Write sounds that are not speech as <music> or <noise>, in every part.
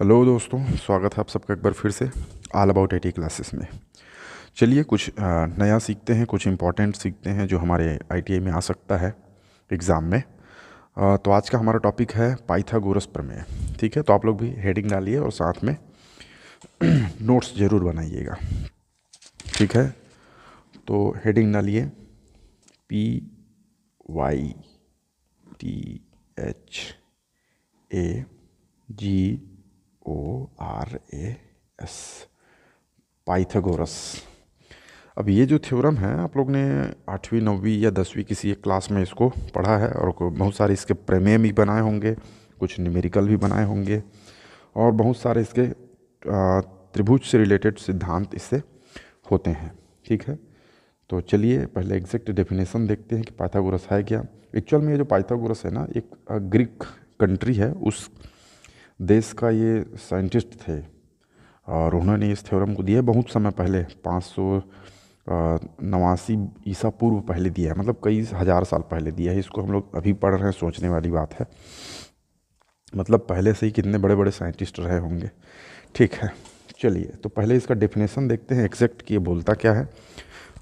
Hello दोस्तों स्वागत है आप सबका एक बार फिर से ऑल अबाउट आई क्लासेस में चलिए कुछ नया सीखते हैं कुछ इम्पॉर्टेंट सीखते हैं जो हमारे आई में आ सकता है एग्ज़ाम में तो आज का हमारा टॉपिक है पाइथागोरस प्रमेय ठीक है तो आप लोग भी हेडिंग डालिए और साथ में नोट्स <clears throat> ज़रूर बनाइएगा ठीक है तो हेडिंग डालिए P Y T H A G O R A S Pythagoras अब ये जो थ्योरम है आप लोग ने आठवीं नौवीं या दसवीं किसी एक क्लास में इसको पढ़ा है और बहुत सारे इसके प्रमेय भी बनाए होंगे कुछ न्यूमेरिकल भी बनाए होंगे और बहुत सारे इसके त्रिभुज से रिलेटेड सिद्धांत इससे होते हैं ठीक है तो चलिए पहले एग्जैक्ट डेफिनेशन देखते हैं कि पाइथागोरस है क्या एक्चुअल में ये जो पाइथागोरस है ना एक ग्रीक कंट्री है उस देश का ये साइंटिस्ट थे और उन्होंने इस थ्योरम को दिया बहुत समय पहले पाँच सौ नवासी ईसा पूर्व पहले दिया है मतलब कई हज़ार साल पहले दिया है इसको हम लोग अभी पढ़ रहे हैं सोचने वाली बात है मतलब पहले से ही कितने बड़े बड़े साइंटिस्ट रहे होंगे ठीक है चलिए तो पहले इसका डेफिनेशन देखते हैं एग्जैक्ट कि ये बोलता क्या है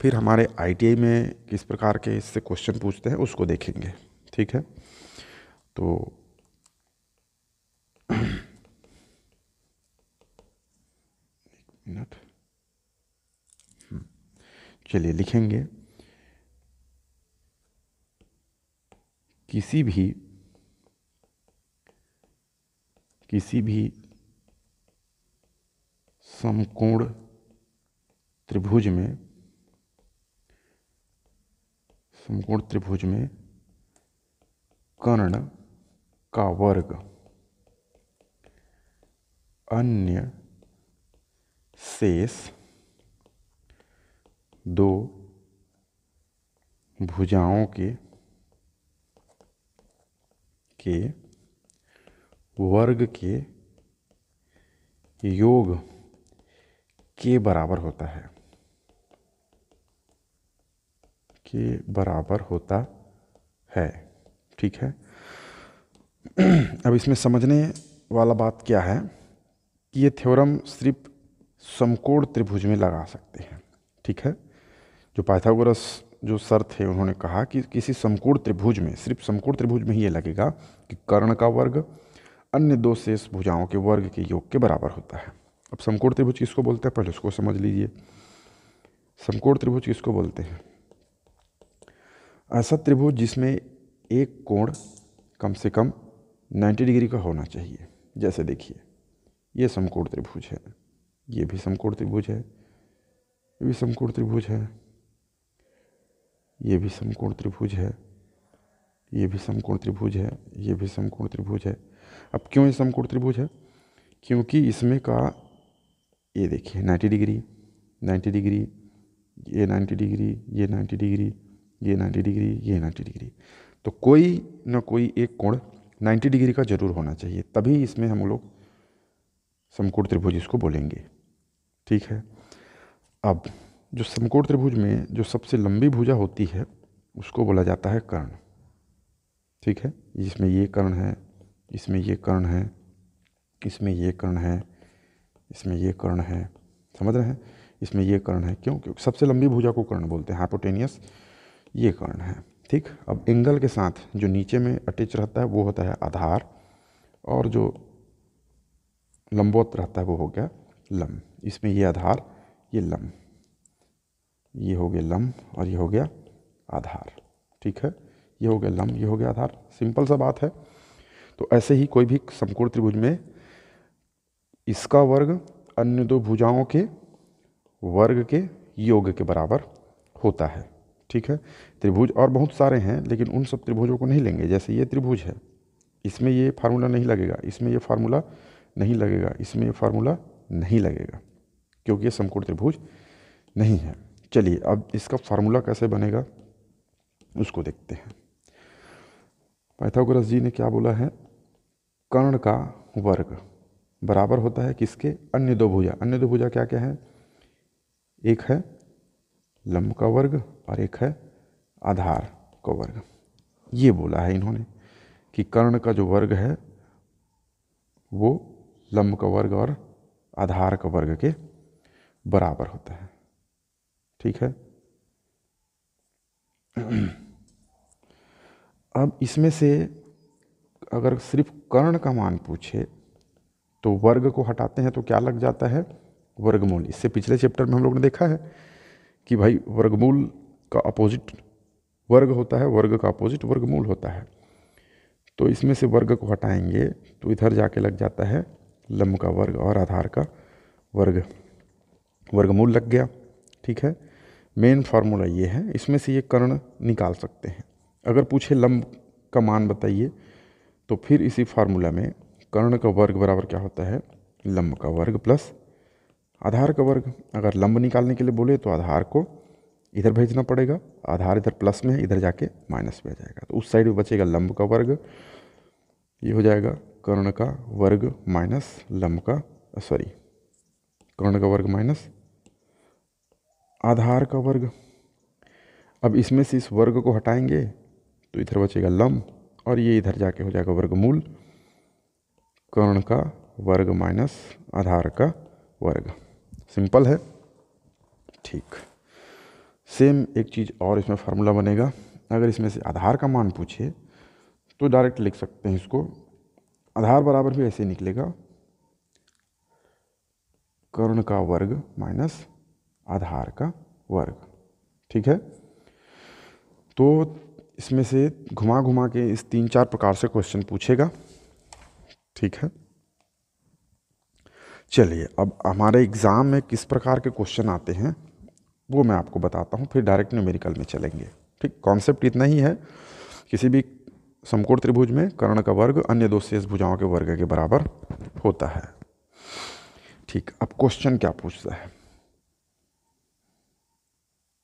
फिर हमारे आईटीआई में किस प्रकार के इससे क्वेश्चन पूछते हैं उसको देखेंगे ठीक है तो मिनट हम्म। चलिए लिखेंगे किसी भी किसी भी समकोण त्रिभुज में समकोण त्रिभुज में कर्ण का वर्ग अन्य शेष दो भुजाओं के के वर्ग के योग के बराबर होता है के बराबर होता है ठीक है <clears throat> अब इसमें समझने वाला बात क्या है कि ये थ्योरम सिर्फ समकोण त्रिभुज में लगा सकते हैं ठीक है जो पाइथागोरस जो सर थे उन्होंने कहा कि किसी समकोण त्रिभुज में सिर्फ समकोण त्रिभुज में ही ये लगेगा कि कर्ण का वर्ग अन्य दो शेष भुजाओं के वर्ग के योग के बराबर होता है अब समकोण त्रिभुज किसको बोलते हैं पहले उसको समझ लीजिए समकोण त्रिभुज किसको बोलते हैं ऐसा त्रिभुज जिसमें एक कोण कम से कम 90 डिग्री का होना चाहिए जैसे देखिए ये समकोण त्रिभुज है ये भी समकोण त्रिभुज है ये भी समकोण त्रिभुज है ये भी समकोण त्रिभुज है ये भी समकोण त्रिभुज है ये भी समकोण त्रिभुज है अब क्यों ये समकोण त्रिभुज है क्योंकि इसमें का ये देखिए 90 डिग्री 90 डिग्री ये 90 डिग्री ये 90 डिग्री ये 90 डिग्री ये 90 डिग्री तो कोई ना कोई एक कोण 90 डिग्री का ज़रूर होना चाहिए तभी इसमें हम लोग समकोण त्रिभुज इसको बोलेंगे ठीक है अब जो समकोण त्रिभुज में जो सबसे लंबी भुजा होती है उसको बोला जाता है कर्ण ठीक है जिसमें ये कर्ण है इसमें ये कर्ण है इसमें ये कर्ण है इसमें ये कर्ण है समझ रहे हैं इसमें ये कर्ण है क्यों क्योंकि सबसे लंबी भुजा को कर्ण बोलते हैं हाइपोटेनियस ये कर्ण है ठीक अब एंगल के साथ जो नीचे में अटैच रहता है वो होता है आधार और जो लंबोत रहता है वो हो गया लम इसमें ये आधार ये लम ये हो गया लम और ये हो गया आधार ठीक है ये हो गया लम ये हो गया आधार सिंपल सा बात है तो ऐसे ही कोई भी समकोण त्रिभुज में इसका वर्ग अन्य दो भुजाओं के वर्ग के योग के बराबर होता है ठीक है त्रिभुज और बहुत सारे हैं लेकिन उन सब त्रिभुजों को नहीं लेंगे जैसे ये त्रिभुज है इसमें ये फार्मूला नहीं लगेगा इसमें ये फार्मूला नहीं लगेगा इसमें फार्मूला नहीं लगेगा क्योंकि ये समकोण त्रिभुज नहीं है चलिए अब इसका फार्मूला कैसे बनेगा उसको देखते हैं पाइथागोरस जी ने क्या बोला है कर्ण का वर्ग बराबर होता है किसके अन्य दो भुजा अन्य दो भुजा क्या क्या है एक है लंब का वर्ग और एक है आधार का वर्ग ये बोला है इन्होंने कि कर्ण का जो वर्ग है वो लंब का वर्ग और आधार का वर्ग के बराबर होता है ठीक है अब इसमें से अगर सिर्फ कर्ण का मान पूछे तो वर्ग को हटाते हैं तो क्या लग जाता है वर्गमूल इससे पिछले चैप्टर में हम लोग ने देखा है कि भाई वर्गमूल का अपोजिट वर्ग होता है वर्ग का अपोजिट वर्गमूल होता है तो इसमें से वर्ग को हटाएंगे तो इधर जाके लग जाता है लम्ब का वर्ग और आधार का वर्ग वर्गमूल लग गया ठीक है मेन फार्मूला ये है इसमें से ये कर्ण निकाल सकते हैं अगर पूछे लम्ब का मान बताइए तो फिर इसी फार्मूला में कर्ण का वर्ग बराबर क्या होता है लम्ब का वर्ग प्लस आधार का वर्ग अगर लंब निकालने के लिए बोले तो आधार को इधर भेजना पड़ेगा आधार इधर प्लस में है इधर जाके माइनस में आ जाएगा तो उस साइड में बचेगा लंब का वर्ग ये हो जाएगा कर्ण का वर्ग माइनस लंब का सॉरी कर्ण का वर्ग माइनस आधार का वर्ग अब इसमें से इस वर्ग को हटाएंगे तो इधर बचेगा लंब और ये इधर जाके हो जाएगा वर्गमूल कर्ण का वर्ग माइनस आधार का वर्ग सिंपल है ठीक सेम एक चीज़ और इसमें फार्मूला बनेगा अगर इसमें से आधार का मान पूछे तो डायरेक्ट लिख सकते हैं इसको आधार बराबर भी ऐसे निकलेगा कर्ण का वर्ग माइनस आधार का वर्ग ठीक है तो इसमें से घुमा घुमा के इस तीन चार प्रकार से क्वेश्चन पूछेगा ठीक है चलिए अब हमारे एग्ज़ाम में किस प्रकार के क्वेश्चन आते हैं वो मैं आपको बताता हूँ फिर डायरेक्ट न्यूमेरिकल में चलेंगे ठीक कॉन्सेप्ट इतना ही है किसी भी समकोण त्रिभुज में कर्ण का वर्ग अन्य दो शेष भुजाओं के वर्ग के बराबर होता है ठीक अब क्वेश्चन क्या पूछता है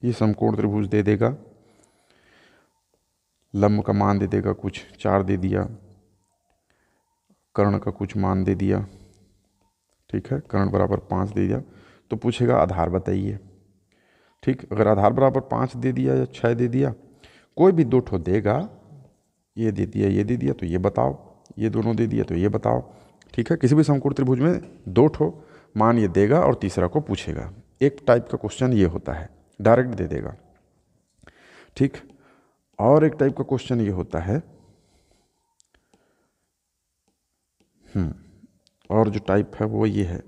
ये समकोण त्रिभुज दे देगा लंब का मान दे देगा कुछ चार दे दिया कर्ण का कुछ मान दे दिया ठीक है कर्ण बराबर पाँच दे दिया तो पूछेगा आधार बताइए ठीक अगर आधार बराबर पाँच दे दिया या छः दे दिया कोई भी दो ठो देगा ये दे दिया ये दे दिया तो ये बताओ ये दोनों दे दिया तो ये बताओ ठीक है किसी भी समकोण त्रिभुज में दो ठो मान ये देगा और तीसरा को पूछेगा एक टाइप का क्वेश्चन ये होता है डायरेक्ट दे देगा ठीक और एक टाइप का क्वेश्चन ये होता है हम्म, और जो टाइप है वो ये है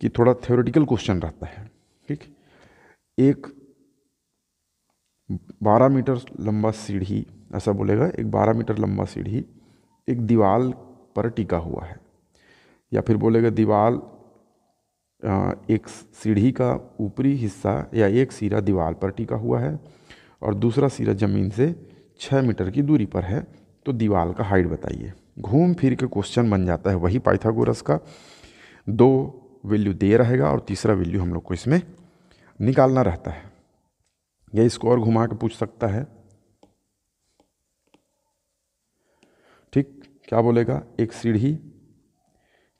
कि थोड़ा थ्योरेटिकल क्वेश्चन रहता है ठीक एक बारह मीटर लंबा सीढ़ी ऐसा बोलेगा एक बारह मीटर लंबा सीढ़ी एक दीवाल पर टिका हुआ है या फिर बोलेगा दीवाल एक सीढ़ी का ऊपरी हिस्सा या एक सिरा दीवाल पर टिका हुआ है और दूसरा सिरा ज़मीन से छः मीटर की दूरी पर है तो दीवाल का हाइट बताइए घूम फिर के क्वेश्चन बन जाता है वही पाइथागोरस का दो वैल्यू दे रहेगा और तीसरा वैल्यू हम लोग को इसमें निकालना रहता है या इसको और घुमा के पूछ सकता है क्या बोलेगा एक सीढ़ी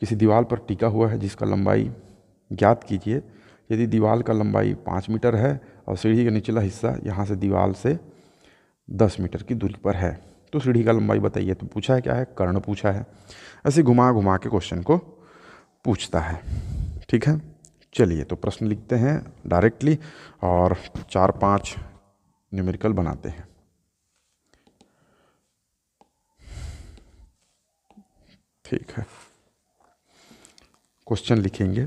किसी दीवार पर टिका हुआ है जिसका लंबाई ज्ञात कीजिए यदि दीवार का लंबाई पाँच मीटर है और सीढ़ी का निचला हिस्सा यहाँ से दीवार से दस मीटर की दूरी पर है तो सीढ़ी का लंबाई बताइए तो पूछा है क्या है कर्ण पूछा है ऐसे घुमा घुमा के क्वेश्चन को पूछता है ठीक है चलिए तो प्रश्न लिखते हैं डायरेक्टली और चार पाँच न्यूमेरिकल बनाते हैं ठीक है क्वेश्चन लिखेंगे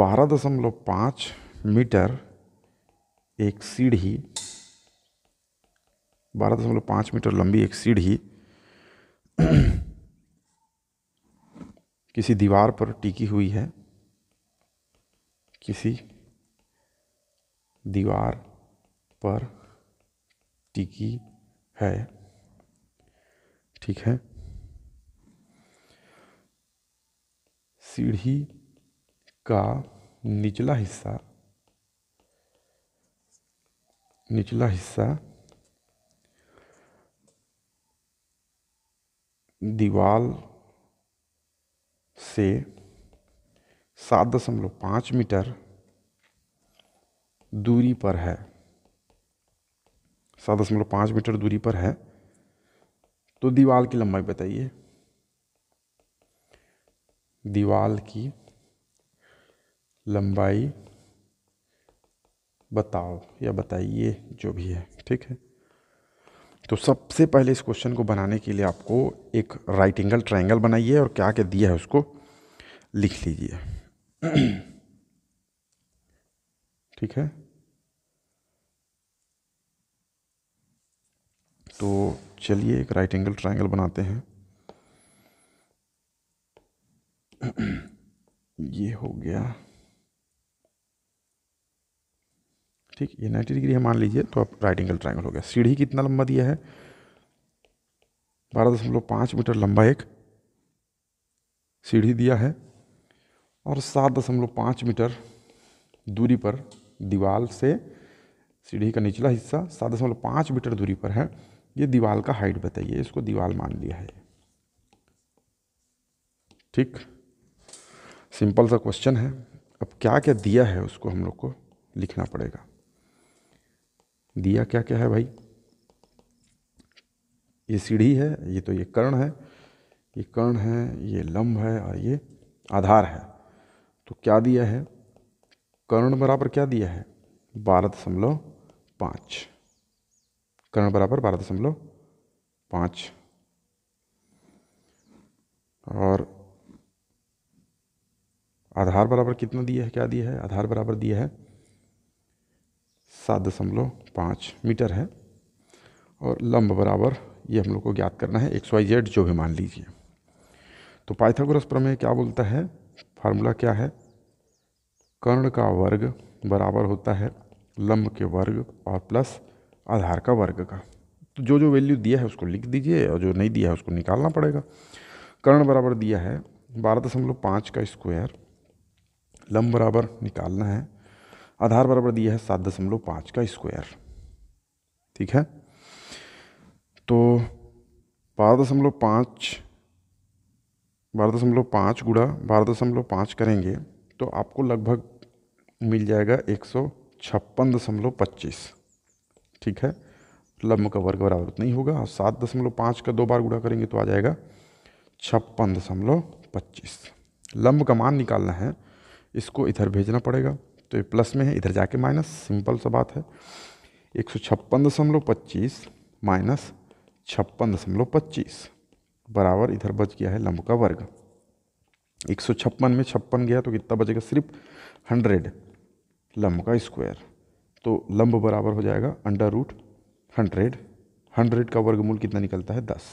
बारह दशमलव पाँच मीटर एक सीढ़ी बारह दशमलव पाँच मीटर लंबी एक सीढ़ी किसी दीवार पर टिकी हुई है किसी दीवार पर टिकी है ठीक है सीढ़ी का निचला हिस्सा निचला हिस्सा दीवाल से सात दशमलव पाँच मीटर दूरी पर है सात दशमलव पाँच मीटर दूरी पर है तो दीवार की लंबाई बताइए दीवार की लंबाई बताओ या बताइए जो भी है ठीक है तो सबसे पहले इस क्वेश्चन को बनाने के लिए आपको एक राइट एंगल ट्राइंगल बनाइए और क्या क्या दिया है उसको लिख लीजिए <clears throat> ठीक है तो चलिए एक राइट एंगल ट्राइंगल बनाते हैं <clears throat> ये हो गया ठीक ये नाइन्टी डिग्री है मान लीजिए तो अब राइट एंगल ट्राइंगल हो गया सीढ़ी कितना लंबा दिया है बारह दशमलव पाँच मीटर लंबा एक सीढ़ी दिया है और सात दशमलव पाँच मीटर दूरी पर दीवार से सीढ़ी का निचला हिस्सा सात दशमलव पाँच मीटर दूरी पर है ये दीवाल का हाइट बताइए इसको दीवाल मान लिया है ठीक सिंपल सा क्वेश्चन है अब क्या क्या दिया है उसको हम लोग को लिखना पड़ेगा दिया क्या क्या है भाई ये सीढ़ी है ये तो ये कर्ण है ये कर्ण है ये लंब है और ये आधार है तो क्या दिया है कर्ण बराबर क्या दिया है बारह दशमलव पाँच कर्ण बराबर बारह दशमलव पाँच और आधार बराबर कितना दिया है क्या दिया है आधार बराबर दिया है सात दशमलव पाँच मीटर है और लंब बराबर ये हम लोग को ज्ञात करना है एक्स वाई जेड जो भी मान लीजिए तो पाइथागोरस प्रमेय क्या बोलता है फार्मूला क्या है कर्ण का वर्ग बराबर होता है लंब के वर्ग और प्लस आधार का वर्ग का तो जो जो वैल्यू दिया है उसको लिख दीजिए और जो नहीं दिया है उसको निकालना पड़ेगा कर्ण बराबर दिया है बारह दशमलव पाँच का स्क्वायर लंब बराबर निकालना है आधार बराबर दिया है सात दशमलव पाँच का स्क्वायर ठीक है तो बारह दशमलव पाँच बारह दशमलव पाँच गुड़ा बारह दशमलव पाँच करेंगे तो आपको लगभग मिल जाएगा एक सौ छप्पन दशमलव पच्चीस ठीक है लम्ब का वर्ग बराबर उतना ही होगा सात दशमलव पाँच का दो बार गुणा करेंगे तो आ जाएगा छप्पन दशमलव पच्चीस लम्ब का मान निकालना है इसको इधर भेजना पड़ेगा तो ये प्लस में है इधर जाके माइनस सिंपल सा बात है एक सौ छप्पन दशमलव पच्चीस माइनस छप्पन दशमलव पच्चीस बराबर इधर बच गया है लम्ब का वर्ग एक सौ छप्पन में छप्पन गया तो कितना बचेगा सिर्फ हंड्रेड लम्ब का स्क्वायर तो लंब बराबर हो जाएगा अंडर रूट हंड्रेड हंड्रेड का वर्गमूल कितना निकलता है दस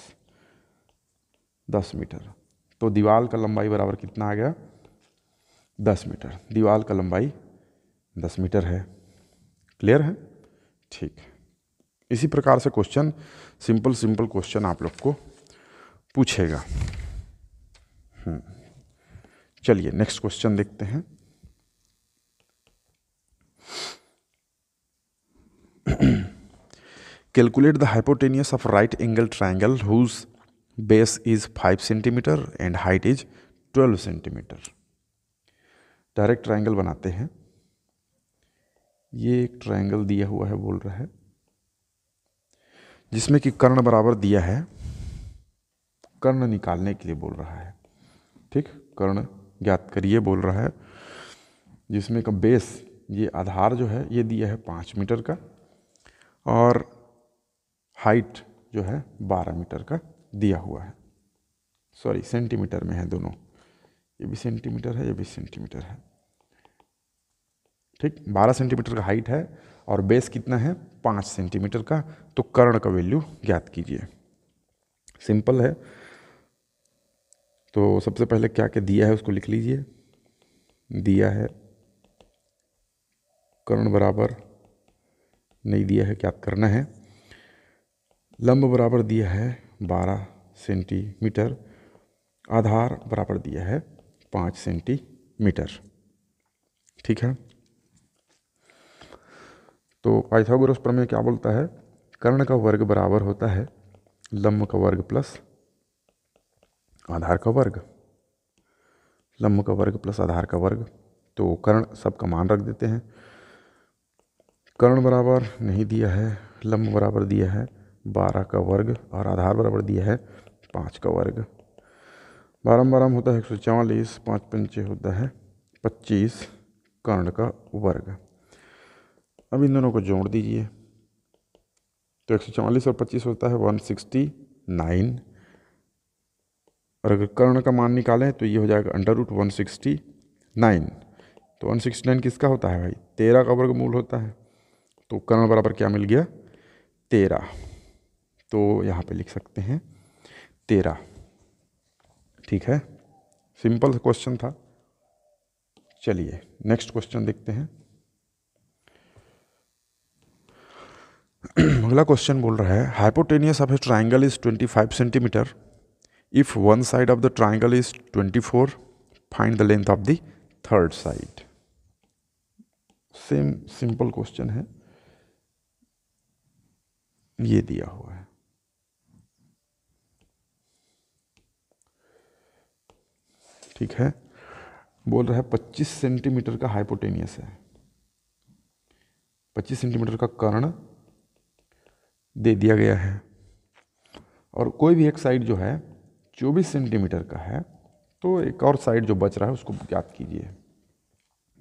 दस मीटर तो दीवाल का लंबाई बराबर कितना आ गया दस मीटर दीवाल का लंबाई दस मीटर है क्लियर है ठीक है इसी प्रकार से क्वेश्चन सिंपल सिंपल क्वेश्चन आप लोग को पूछेगा हम्म। चलिए नेक्स्ट क्वेश्चन देखते हैं <clears throat> calculate the hypotenuse of right angle triangle whose base is 5 centimeter and height is 12 centimeter direct triangle बनाते हैं ये एक ट्रायंगल दिया हुआ है बोल रहा है जिसमें कि कर्ण बराबर दिया है कर्ण निकालने के लिए बोल रहा है ठीक कर्ण ज्ञात करिए बोल रहा है जिसमें का बेस ये आधार जो है ये दिया है पाँच मीटर का और हाइट जो है 12 मीटर का दिया हुआ है सॉरी सेंटीमीटर में है दोनों ये भी सेंटीमीटर है ये भी सेंटीमीटर है ठीक 12 सेंटीमीटर का हाइट है और बेस कितना है 5 सेंटीमीटर का तो कर्ण का वैल्यू ज्ञात कीजिए सिंपल है तो सबसे पहले क्या क्या दिया है उसको लिख लीजिए दिया है कर्ण बराबर नहीं दिया है क्या करना है लंब बराबर दिया है बारह सेंटीमीटर आधार बराबर दिया है 5 सेंटीमीटर ठीक है तो पाइथागोरस प्रमेय क्या बोलता है कर्ण का वर्ग बराबर होता है लंब का वर्ग प्लस आधार का वर्ग लंब का वर्ग प्लस आधार का वर्ग तो कर्ण सबका मान रख देते हैं कर्ण बराबर नहीं दिया है लम्ब बराबर दिया है बारह का वर्ग और आधार बराबर दिया है पाँच का वर्ग बारम बारम होता है एक सौ चालीस पाँच पंचे होता है पच्चीस कर्ण का वर्ग अब इन दोनों को जोड़ दीजिए तो एक सौ चवालीस और पच्चीस होता है वन सिक्सटी नाइन और अगर कर्ण का मान निकालें तो ये हो जाएगा under root one sixty nine तो वन सिक्सटी नाइन किसका होता है भाई तेरह का वर्ग मूल होता है तो कर्ण बराबर क्या मिल गया तेरह तो यहाँ पे लिख सकते हैं तेरह ठीक है सिंपल क्वेश्चन था चलिए नेक्स्ट क्वेश्चन देखते हैं <clears throat> अगला क्वेश्चन बोल रहा है hypotenuse of a triangle is 25 centimetre if one side of the triangle is 24 find the length of the third side same simple question है ये दिया हुआ है ठीक है बोल रहा है 25 सेंटीमीटर का हाइपोटेनियस है 25 सेंटीमीटर का कर्ण दे दिया गया है और कोई भी एक साइड जो है 24 सेंटीमीटर का है तो एक और साइड जो बच रहा है उसको ज्ञात कीजिए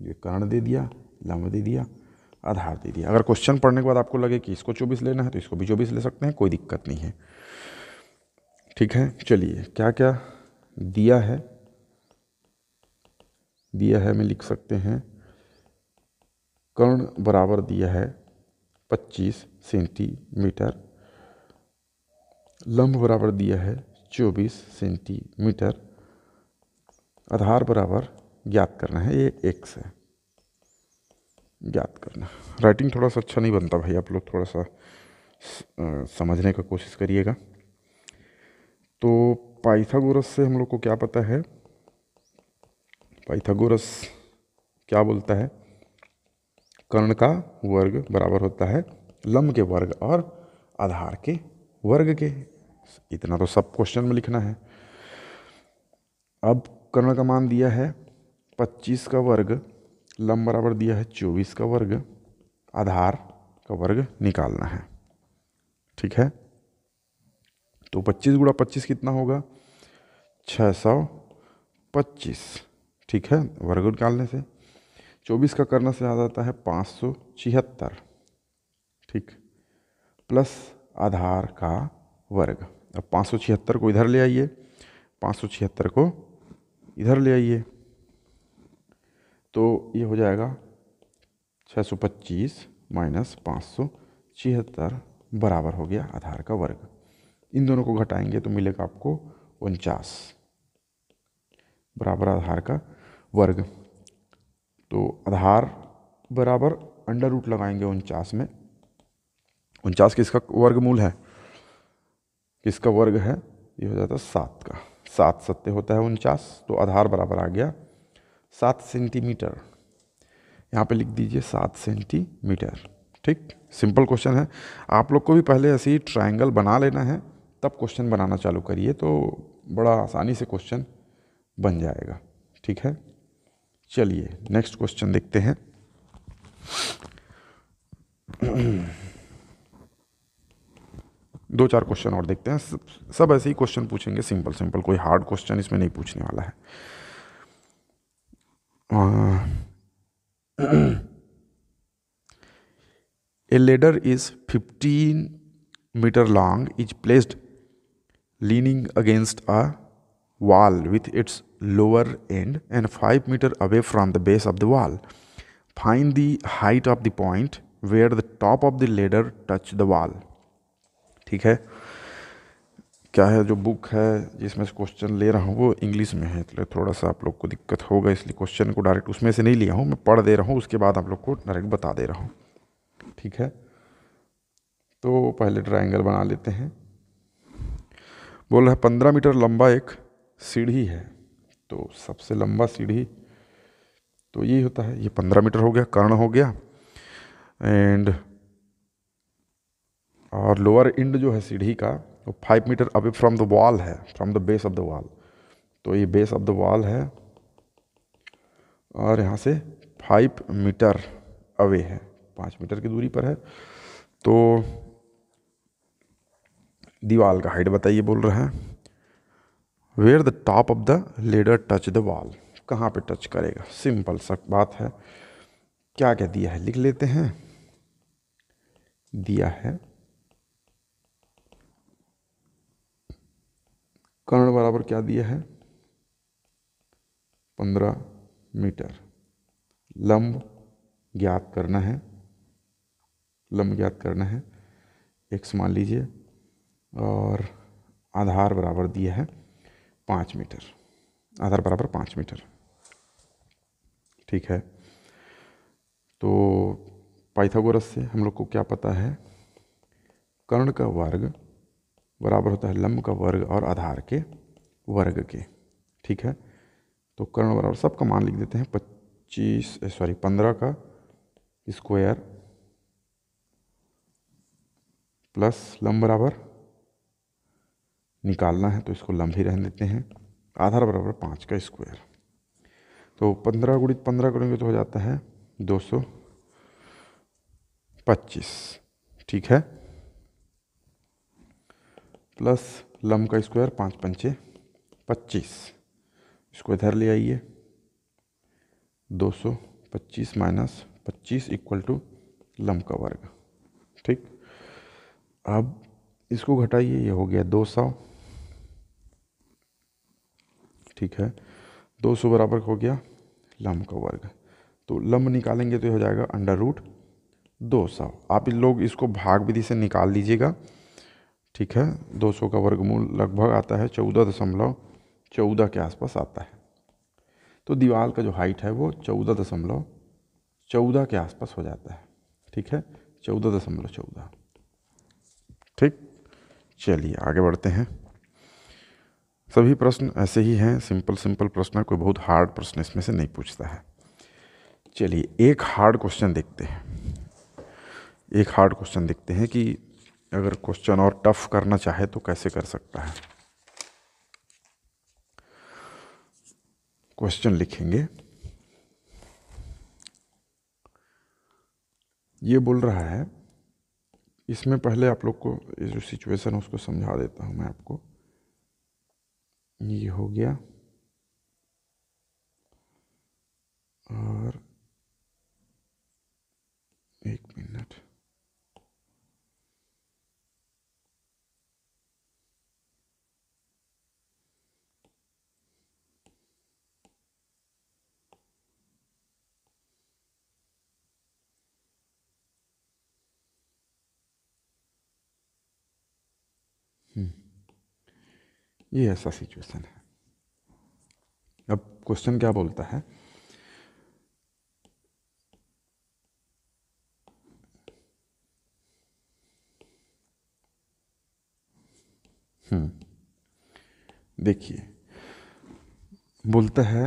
ये कर्ण दे दिया लंब दे दिया आधार दे दिया अगर क्वेश्चन पढ़ने के बाद आपको लगे कि इसको चौबीस लेना है तो इसको भी चौबीस ले सकते हैं कोई दिक्कत नहीं है ठीक है चलिए क्या क्या दिया है दिया है में लिख सकते हैं कर्ण बराबर दिया है 25 सेंटीमीटर लंब बराबर दिया है 24 सेंटीमीटर आधार बराबर ज्ञात करना है ये एक्स है याद करना राइटिंग थोड़ा सा अच्छा नहीं बनता भाई आप लोग थोड़ा सा समझने का कोशिश करिएगा तो पाइथागोरस से हम लोग को क्या पता है पाइथागोरस क्या बोलता है कर्ण का वर्ग बराबर होता है लम्ब के वर्ग और आधार के वर्ग के इतना तो सब क्वेश्चन में लिखना है अब कर्ण का मान दिया है 25 का वर्ग लंब बराबर दिया है चौबीस का वर्ग आधार का वर्ग निकालना है ठीक है तो पच्चीस गुड़ा पच्चीस कितना होगा छः सौ पच्चीस ठीक है वर्ग निकालने से चौबीस का करना से आ जाता है पाँच सौ छिहत्तर ठीक प्लस आधार का वर्ग अब पाँच सौ छिहत्तर को इधर ले आइए पाँच सौ छिहत्तर को इधर ले आइए तो ये हो जाएगा छः सौ पच्चीस माइनस पाँच सौ छिहत्तर बराबर हो गया आधार का वर्ग इन दोनों को घटाएंगे तो मिलेगा आपको उनचास बराबर आधार का वर्ग तो आधार बराबर अंडर रूट लगाएंगे उनचास में उनचास किसका वर्गमूल है किसका वर्ग है ये हो जाता है सात का सात सत्य होता है उनचास तो आधार बराबर आ गया सात सेंटीमीटर यहाँ पे लिख दीजिए सात सेंटीमीटर ठीक सिंपल क्वेश्चन है आप लोग को भी पहले ऐसे ही ट्राइंगल बना लेना है तब क्वेश्चन बनाना चालू करिए तो बड़ा आसानी से क्वेश्चन बन जाएगा ठीक है चलिए नेक्स्ट क्वेश्चन देखते हैं दो चार क्वेश्चन और देखते हैं सब ऐसे ही क्वेश्चन पूछेंगे सिंपल सिंपल कोई हार्ड क्वेश्चन इसमें नहीं पूछने वाला है a ladder is 15 meter long is placed leaning against a wall with its lower end and 5 meter away from the base of the wall find the height of the point where the top of the ladder touch the wall ठीक है क्या है जो book है जिसमें से question ले रहा हूँ वो इंग्लिश में है इसलिए थोड़ा सा आप लोग को दिक्कत होगा इसलिए क्वेश्चन को डायरेक्ट उसमें से नहीं लिया हूँ मैं पढ़ दे रहा हूँ उसके बाद आप लोग को डायरेक्ट बता दे रहा हूँ ठीक है तो पहले ट्राइंगल बना लेते हैं बोल रहा है पंद्रह मीटर लंबा एक सीढ़ी है तो सबसे लंबा सीढ़ी तो ये होता है ये पंद्रह मीटर हो गया कर्ण हो गया एंड और लोअर इंड जो है सीढ़ी का तो five metre away from the wall है from the base of the wall तो ये बेस ऑफ द वॉल है और यहाँ से फाइव मीटर अवे है पाँच मीटर की दूरी पर है तो दीवाल का हाइट बताइए बोल रहा है where the top of the ladder touch the wall कहाँ पे टच करेगा सिंपल सब बात है क्या क्या दिया है लिख लेते हैं दिया है कर्ण बराबर क्या दिया है पंद्रह मीटर लंब ज्ञात करना है लंब ज्ञात करना है एक मान लीजिए और आधार बराबर दिया है पाँच मीटर आधार बराबर पाँच मीटर ठीक है तो पाइथागोरस से हम लोग को क्या पता है कर्ण का वर्ग बराबर होता है लंब का वर्ग और आधार के वर्ग के ठीक है तो कर्ण बराबर सबका मान लिख देते हैं पच्चीस सॉरी पंद्रह का स्क्वायर प्लस लंब बराबर निकालना है तो इसको लंब ही रहने देते हैं आधार बराबर पाँच का स्क्वायर तो पंद्रह गुणित पंद्रह करेंगे तो हो जाता है दो सौ पच्चीस ठीक है प्लस लम का स्क्वायर पाँच पंचे पच्चीस इसको इधर ले आइए दो सौ पच्चीस माइनस पच्चीस इक्वल टू लम का वर्ग ठीक अब इसको घटाइए ये हो गया दो सौ ठीक है दो सौ बराबर हो गया लम का वर्ग तो लम्ब निकालेंगे तो ये हो जाएगा अंडर रूट दो सौ आप लोग इसको भाग विधि से निकाल लीजिएगा ठीक है 200 का वर्गमूल लगभग आता है चौदह दशमलव चौदह के आसपास आता है तो दीवार का जो हाइट है वो चौदह दशमलव चौदह के आसपास हो जाता है ठीक है चौदह दशमलव चौदह ठीक चलिए आगे बढ़ते हैं सभी प्रश्न ऐसे ही हैं सिंपल सिंपल प्रश्न कोई बहुत हार्ड प्रश्न इसमें से नहीं पूछता है चलिए एक हार्ड क्वेश्चन देखते हैं एक हार्ड क्वेश्चन देखते हैं कि अगर क्वेश्चन और टफ करना चाहे तो कैसे कर सकता है क्वेश्चन लिखेंगे ये बोल रहा है इसमें पहले आप लोग को ये जो सिचुएशन है उसको समझा देता हूँ मैं आपको ये हो गया और एक मिनट ये ऐसा सिचुएशन है अब क्वेश्चन क्या बोलता है हम्म। देखिए बोलता है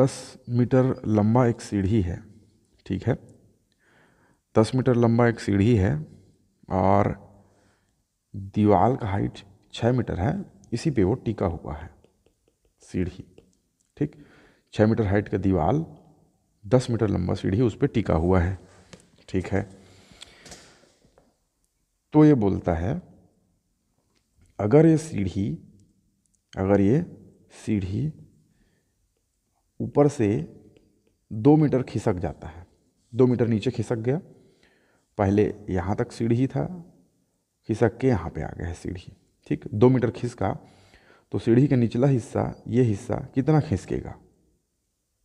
दस मीटर लंबा एक सीढ़ी है ठीक है दस मीटर लंबा एक सीढ़ी है और दीवाल का हाइट छः मीटर है इसी पे वो टीका हुआ है सीढ़ी ठीक छः मीटर हाइट का दीवार दस मीटर लंबा सीढ़ी उस पर टिका हुआ है ठीक है तो ये बोलता है अगर ये सीढ़ी अगर ये सीढ़ी ऊपर से दो मीटर खिसक जाता है दो मीटर नीचे खिसक गया पहले यहाँ तक सीढ़ी था खिसक के यहाँ पे आ गया है सीढ़ी ठीक दो मीटर खिसका तो सीढ़ी का निचला हिस्सा ये हिस्सा कितना खिसकेगा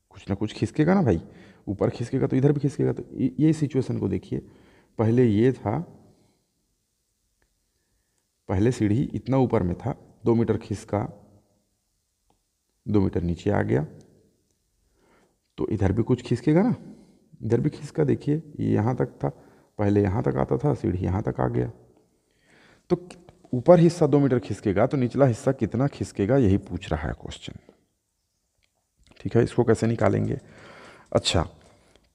कुछ ना कुछ खिसकेगा ना भाई ऊपर खिसकेगा तो इधर भी खिसकेगा तो ये सिचुएशन को देखिए पहले ये था पहले सीढ़ी इतना ऊपर में था दो मीटर खिसका दो मीटर नीचे आ गया तो इधर भी कुछ खिसकेगा ना इधर भी खिसका देखिए ये यहाँ तक था पहले यहाँ तक आता था सीढ़ी यहाँ तक आ गया तो ऊपर हिस्सा दो मीटर खिसकेगा तो निचला हिस्सा कितना खिसकेगा यही पूछ रहा है क्वेश्चन ठीक है इसको कैसे निकालेंगे अच्छा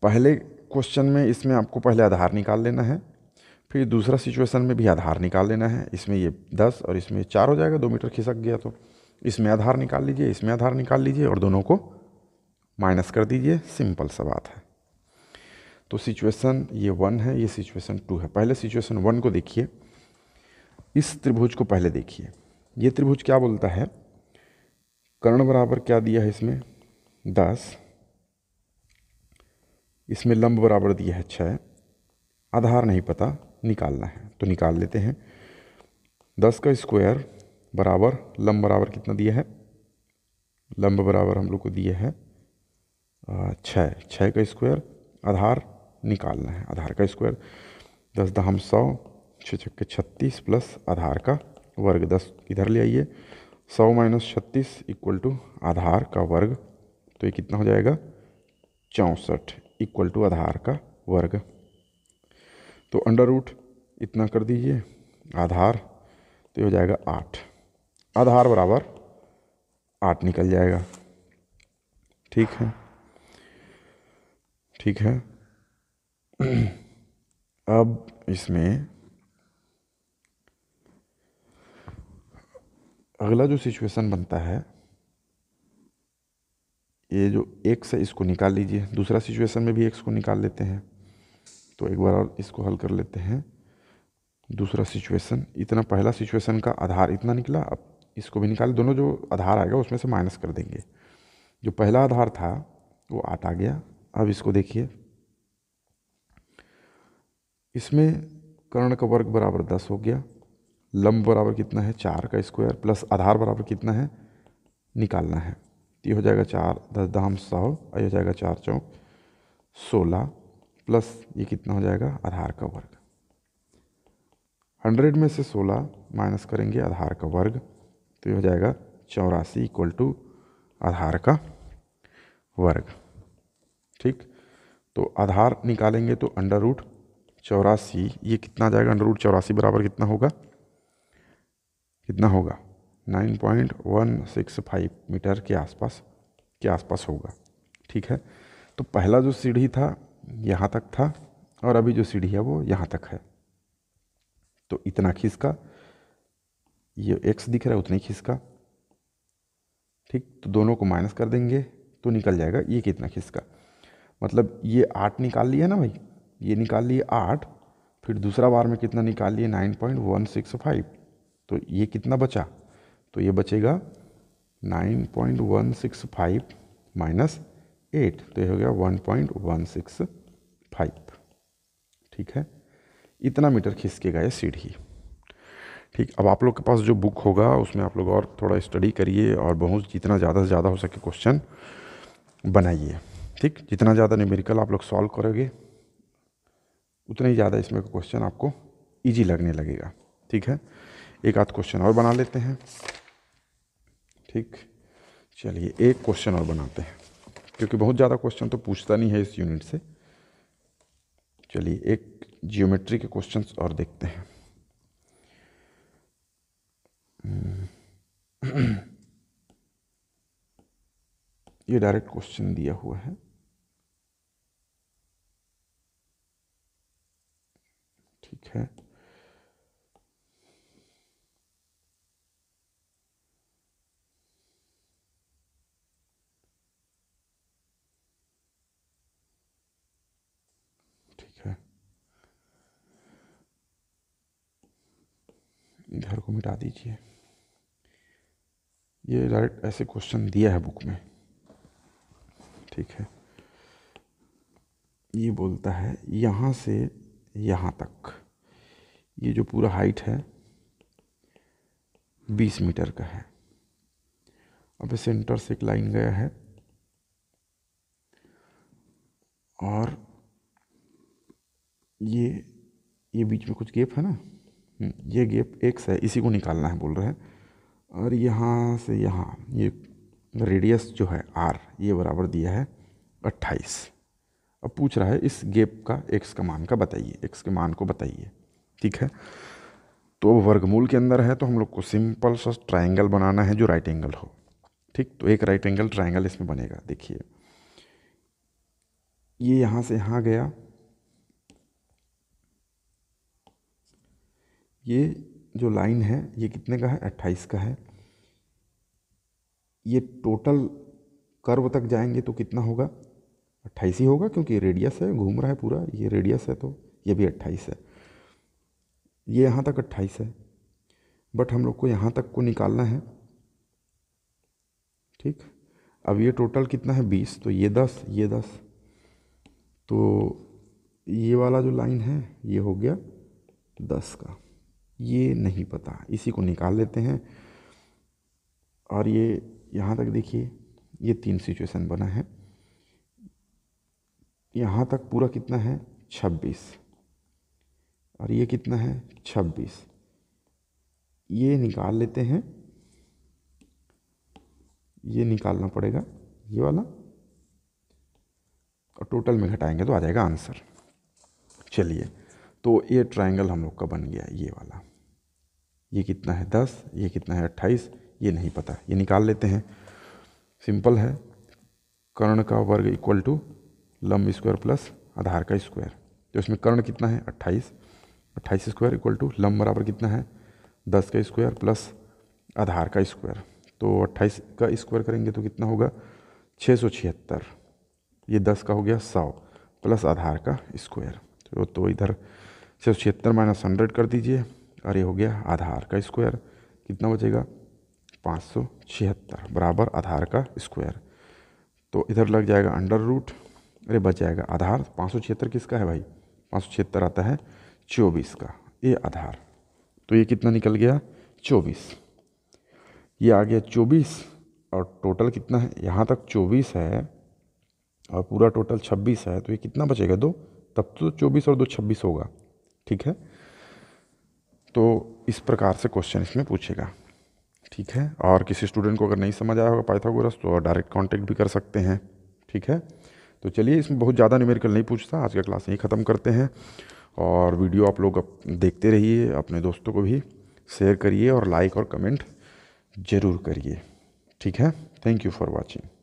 पहले क्वेश्चन में इसमें आपको पहले आधार निकाल लेना है फिर दूसरा सिचुएशन में भी आधार निकाल लेना है इसमें ये दस और इसमें चार हो जाएगा दो मीटर खिसक गया तो इसमें आधार निकाल लीजिए इसमें आधार निकाल लीजिए और दोनों को माइनस कर दीजिए सिंपल सा बात है तो सिचुएशन ये वन है ये सिचुएशन टू है पहले सिचुएशन वन को देखिए इस त्रिभुज को पहले देखिए ये त्रिभुज क्या बोलता है कर्ण बराबर क्या दिया है इसमें दस इसमें लंब बराबर दिया है छः आधार नहीं पता निकालना है तो निकाल लेते हैं दस का स्क्वायर बराबर लंब बराबर कितना दिया है लंब बराबर हम लोग को दिया है छः छः का स्क्वायर आधार निकालना है आधार का स्क्वायर दस दहम सौ छः छक्के छत्तीस प्लस आधार का वर्ग दस इधर ले आइए सौ माइनस छत्तीस इक्वल टू आधार का वर्ग तो ये कितना हो जाएगा चौंसठ इक्वल टू आधार का वर्ग तो अंडर रूट इतना कर दीजिए आधार तो ये हो जाएगा आठ आधार बराबर आठ निकल जाएगा ठीक है ठीक है <clears throat> अब इसमें अगला जो सिचुएशन बनता है ये जो एक से इसको निकाल लीजिए दूसरा सिचुएशन में भी एक को निकाल लेते हैं तो एक बार और इसको हल कर लेते हैं दूसरा सिचुएशन इतना पहला सिचुएशन का आधार इतना निकला अब इसको भी निकाल दोनों जो आधार आएगा उसमें से माइनस कर देंगे जो पहला आधार था वो आठ आ गया अब इसको देखिए इसमें कर्ण का वर्ग बराबर दस हो गया लंब बराबर कितना है चार का स्क्वायर प्लस आधार बराबर कितना है निकालना है तो ये हो जाएगा चार दस दाम सौ और ये हो जाएगा चार चौक सोलह प्लस ये कितना हो जाएगा आधार का वर्ग हंड्रेड में से सोलह माइनस करेंगे आधार का वर्ग तो ये हो जाएगा चौरासी इक्वल टू आधार का वर्ग ठीक तो आधार निकालेंगे तो अंडर रूट चौरासी ये कितना जाएगा अंडर रूट चौरासी बराबर कितना होगा कितना होगा 9.165 मीटर के आसपास के आसपास होगा ठीक है तो पहला जो सीढ़ी था यहाँ तक था और अभी जो सीढ़ी है वो यहाँ तक है तो इतना खिसका ये एक्स दिख रहा है उतना ही खिसका ठीक तो दोनों को माइनस कर देंगे तो निकल जाएगा ये कितना खिसका मतलब ये आठ निकाल लिया ना भाई ये निकाल लिए आठ फिर दूसरा बार में कितना निकाल लिए nine point one six five तो ये कितना बचा तो ये बचेगा 9.165 माइनस एट तो ये हो गया 1.165 ठीक है इतना मीटर खिसकेगा ये सीढ़ी ठीक अब आप लोग के पास जो बुक होगा उसमें आप लोग और थोड़ा स्टडी करिए और बहुत जितना ज़्यादा से ज़्यादा हो सके क्वेश्चन बनाइए ठीक जितना ज़्यादा न्यूमेरिकल आप लोग सॉल्व करोगे उतना ही ज़्यादा इसमें क्वेश्चन आपको ईजी लगने लगेगा ठीक है एक आध क्वेश्चन और बना लेते हैं ठीक चलिए एक क्वेश्चन और बनाते हैं क्योंकि बहुत ज़्यादा क्वेश्चन तो पूछता नहीं है इस यूनिट से चलिए एक जियोमेट्री के क्वेश्चंस और देखते हैं हम्म। ये डायरेक्ट क्वेश्चन दिया हुआ है ठीक है घर को मिटा दीजिए ये डायरेक्ट ऐसे क्वेश्चन दिया है बुक में ठीक है ये बोलता है यहाँ से यहाँ तक ये जो पूरा हाइट है बीस मीटर का है अब सेंटर से एक लाइन गया है और ये ये बीच में कुछ गेप है ना हम्म, ये गेप एक्स है इसी को निकालना है बोल रहे हैं और यहाँ से यहाँ ये रेडियस जो है आर ये बराबर दिया है अट्ठाईस अब पूछ रहा है इस गेप का एक्स का मान का बताइए एक्स के मान को बताइए ठीक है तो वर्गमूल के अंदर है तो हम लोग को सिंपल सा ट्राइंगल बनाना है जो राइट एंगल हो ठीक तो एक राइट एंगल ट्राइंगल इसमें बनेगा देखिए ये यहाँ से यहाँ गया ये जो लाइन है ये कितने का है अट्ठाईस का है ये टोटल कर्व तक जाएंगे तो कितना होगा अट्ठाईस ही होगा क्योंकि रेडियस है घूम रहा है पूरा ये रेडियस है तो ये भी अट्ठाईस है ये यहाँ तक अट्ठाईस है बट हम लोग को यहाँ तक को निकालना है ठीक अब ये टोटल कितना है बीस तो ये दस ये दस तो ये वाला जो लाइन है ये हो गया दस का ये नहीं पता इसी को निकाल लेते हैं और ये यहाँ तक देखिए ये तीन सिचुएशन बना है यहाँ तक पूरा कितना है छब्बीस और ये कितना है छब्बीस ये निकाल लेते हैं ये निकालना पड़ेगा ये वाला और टोटल में घटाएंगे तो आ जाएगा आंसर चलिए तो ये ट्रायंगल हम लोग का बन गया ये वाला ये कितना है दस ये कितना है अट्ठाईस ये नहीं पता ये निकाल लेते हैं सिंपल है कर्ण का वर्ग इक्वल टू लम्ब स्क्वायर प्लस आधार का स्क्वायर तो इसमें कर्ण कितना है अट्ठाईस अट्ठाईस स्क्वायर इक्वल टू लम्ब बराबर कितना है दस का स्क्वायर प्लस आधार का स्क्वायर तो अट्ठाईस का स्क्वायर करेंगे तो कितना होगा छः सौ छिहत्तर ये दस का हो गया सौ प्लस आधार का स्क्वायर तो, तो इधर छः सौ छिहत्तर माइनस हंड्रेड कर दीजिए और ये हो गया आधार का स्क्वायर कितना बचेगा पाँच सौ छिहत्तर बराबर आधार का स्क्वायर तो इधर लग जाएगा अंडर रूट अरे बच जाएगा आधार पाँच सौ छिहत्तर किसका है भाई पाँच सौ छिहत्तर आता है चौबीस का ये आधार तो ये कितना निकल गया चौबीस ये आ गया चौबीस और टोटल कितना है यहाँ तक चौबीस है और पूरा टोटल छब्बीस है तो ये कितना बचेगा दो तब तो चौबीस और दो छब्बीस होगा ठीक है तो इस प्रकार से क्वेश्चन इसमें पूछेगा ठीक है और किसी स्टूडेंट को अगर नहीं समझ आया होगा पाइथागोरस तो डायरेक्ट कांटेक्ट भी कर सकते हैं ठीक है तो चलिए इसमें बहुत ज़्यादा न्यूमेरिकल नहीं पूछता आज का क्लास यहीं ख़त्म करते हैं और वीडियो आप लोग देखते रहिए अपने दोस्तों को भी शेयर करिए और लाइक और कमेंट ज़रूर करिए ठीक है थैंक यू फॉर वॉचिंग